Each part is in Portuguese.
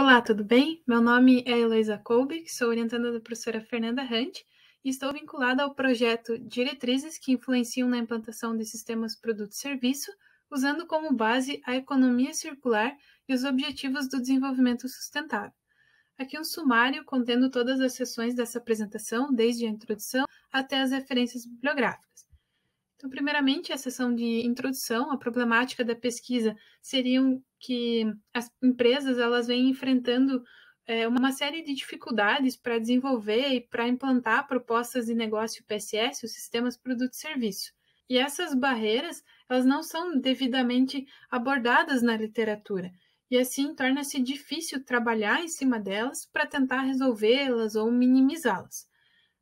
Olá, tudo bem? Meu nome é Heloísa Kolbe, sou orientanda da professora Fernanda Hunt e estou vinculada ao projeto Diretrizes que influenciam na implantação de sistemas produto e serviço, usando como base a economia circular e os objetivos do desenvolvimento sustentável. Aqui um sumário contendo todas as seções dessa apresentação, desde a introdução até as referências bibliográficas. Então, primeiramente, a sessão de introdução a problemática da pesquisa seriam que as empresas elas vêm enfrentando é, uma série de dificuldades para desenvolver e para implantar propostas de negócio PSS, os sistemas produto e serviço. E essas barreiras elas não são devidamente abordadas na literatura e assim torna-se difícil trabalhar em cima delas para tentar resolvê-las ou minimizá-las.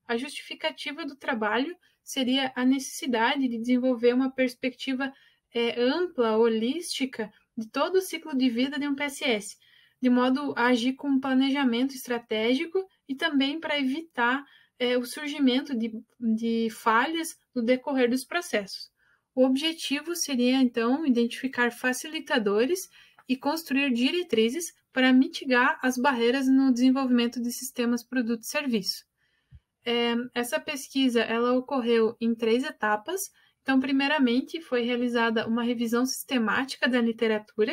A justificativa do trabalho seria a necessidade de desenvolver uma perspectiva é, ampla, holística, de todo o ciclo de vida de um PSS, de modo a agir com um planejamento estratégico e também para evitar é, o surgimento de, de falhas no decorrer dos processos. O objetivo seria, então, identificar facilitadores e construir diretrizes para mitigar as barreiras no desenvolvimento de sistemas, produto e serviço. É, essa pesquisa ela ocorreu em três etapas. Então, primeiramente, foi realizada uma revisão sistemática da literatura,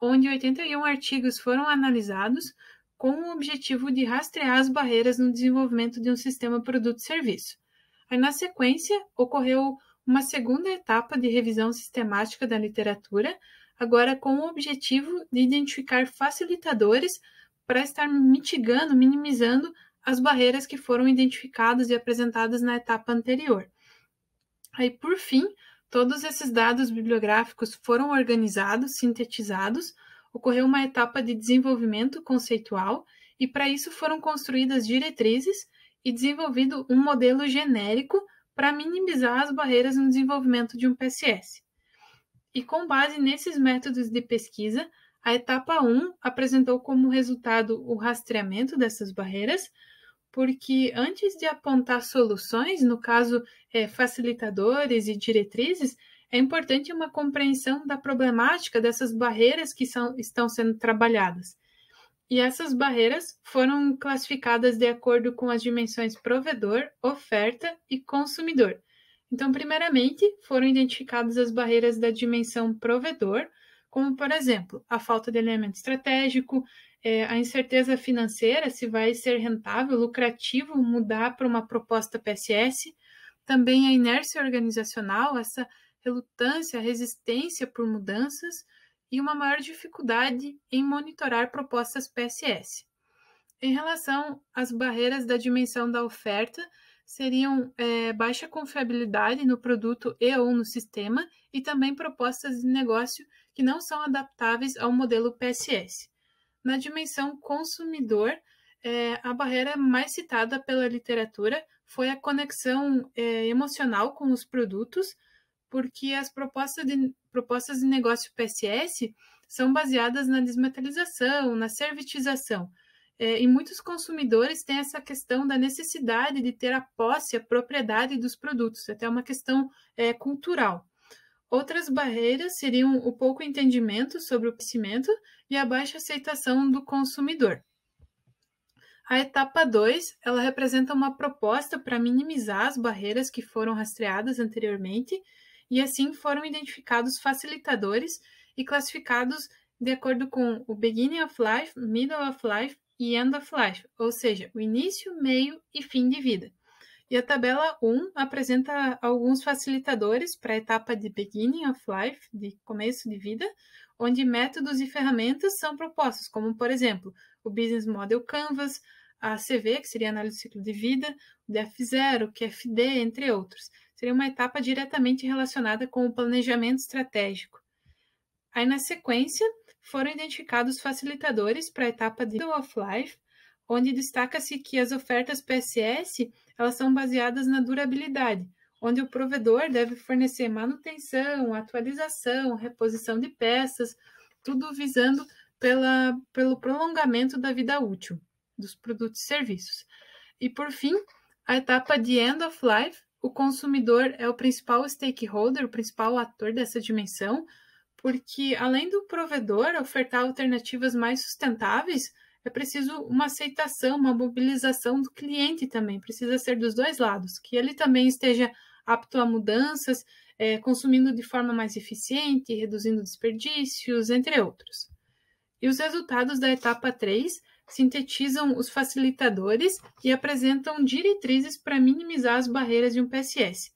onde 81 artigos foram analisados com o objetivo de rastrear as barreiras no desenvolvimento de um sistema produto-serviço. Aí, na sequência, ocorreu uma segunda etapa de revisão sistemática da literatura, agora com o objetivo de identificar facilitadores para estar mitigando, minimizando as barreiras que foram identificadas e apresentadas na etapa anterior. Aí, por fim, todos esses dados bibliográficos foram organizados, sintetizados, ocorreu uma etapa de desenvolvimento conceitual e para isso foram construídas diretrizes e desenvolvido um modelo genérico para minimizar as barreiras no desenvolvimento de um PSS. E com base nesses métodos de pesquisa, a etapa 1 apresentou como resultado o rastreamento dessas barreiras, porque antes de apontar soluções, no caso, é, facilitadores e diretrizes, é importante uma compreensão da problemática dessas barreiras que são, estão sendo trabalhadas. E essas barreiras foram classificadas de acordo com as dimensões provedor, oferta e consumidor. Então, primeiramente, foram identificadas as barreiras da dimensão provedor, como, por exemplo, a falta de elemento estratégico, é, a incerteza financeira, se vai ser rentável, lucrativo mudar para uma proposta PSS, também a inércia organizacional, essa relutância, resistência por mudanças e uma maior dificuldade em monitorar propostas PSS. Em relação às barreiras da dimensão da oferta, seriam é, baixa confiabilidade no produto e ou no sistema e também propostas de negócio que não são adaptáveis ao modelo PSS. Na dimensão consumidor, é, a barreira mais citada pela literatura foi a conexão é, emocional com os produtos, porque as propostas de, propostas de negócio PSS são baseadas na desmaterialização, na servitização. É, e muitos consumidores têm essa questão da necessidade de ter a posse, a propriedade dos produtos, até uma questão é, cultural. Outras barreiras seriam o pouco entendimento sobre o crescimento e a baixa aceitação do consumidor. A etapa 2, ela representa uma proposta para minimizar as barreiras que foram rastreadas anteriormente e assim foram identificados facilitadores e classificados de acordo com o beginning of life, middle of life e end of life, ou seja, o início, meio e fim de vida. E a tabela 1 apresenta alguns facilitadores para a etapa de beginning of life, de começo de vida, onde métodos e ferramentas são propostos, como, por exemplo, o Business Model Canvas, a CV, que seria análise do ciclo de vida, o DF0, o QFD, entre outros. Seria uma etapa diretamente relacionada com o planejamento estratégico. Aí, na sequência, foram identificados facilitadores para a etapa de Middle of Life, onde destaca-se que as ofertas PSS elas são baseadas na durabilidade, onde o provedor deve fornecer manutenção, atualização, reposição de peças, tudo visando pela, pelo prolongamento da vida útil dos produtos e serviços. E por fim, a etapa de end of life, o consumidor é o principal stakeholder, o principal ator dessa dimensão, porque além do provedor ofertar alternativas mais sustentáveis, é preciso uma aceitação, uma mobilização do cliente também, precisa ser dos dois lados, que ele também esteja apto a mudanças, é, consumindo de forma mais eficiente, reduzindo desperdícios, entre outros. E os resultados da etapa 3 sintetizam os facilitadores e apresentam diretrizes para minimizar as barreiras de um PSS.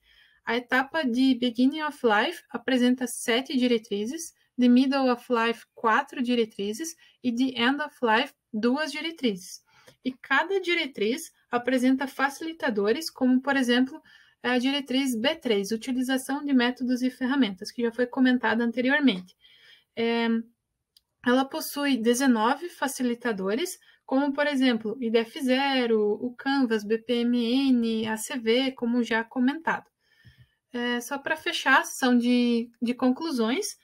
A etapa de Beginning of Life apresenta sete diretrizes, de Middle of Life, quatro diretrizes e de End of Life, duas diretrizes. E cada diretriz apresenta facilitadores, como, por exemplo, a diretriz B3, Utilização de Métodos e Ferramentas, que já foi comentada anteriormente. É, ela possui 19 facilitadores, como, por exemplo, IDF0, o Canvas, BPMN, ACV, como já comentado. É, só para fechar, são de, de conclusões.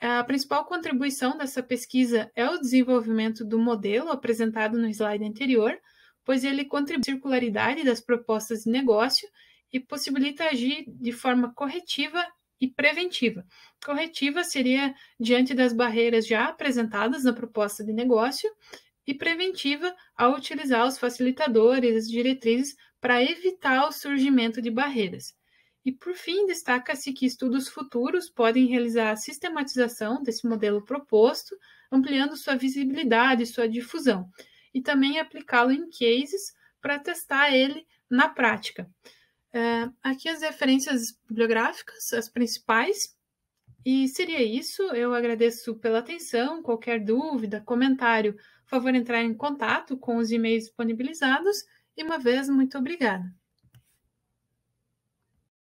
A principal contribuição dessa pesquisa é o desenvolvimento do modelo apresentado no slide anterior, pois ele contribui à circularidade das propostas de negócio e possibilita agir de forma corretiva e preventiva. Corretiva seria diante das barreiras já apresentadas na proposta de negócio e preventiva ao utilizar os facilitadores, as diretrizes para evitar o surgimento de barreiras. E, por fim, destaca-se que estudos futuros podem realizar a sistematização desse modelo proposto, ampliando sua visibilidade e sua difusão, e também aplicá-lo em cases para testar ele na prática. É, aqui as referências bibliográficas, as principais. E seria isso. Eu agradeço pela atenção. Qualquer dúvida, comentário, por favor, entrar em contato com os e-mails disponibilizados. E uma vez, muito obrigada.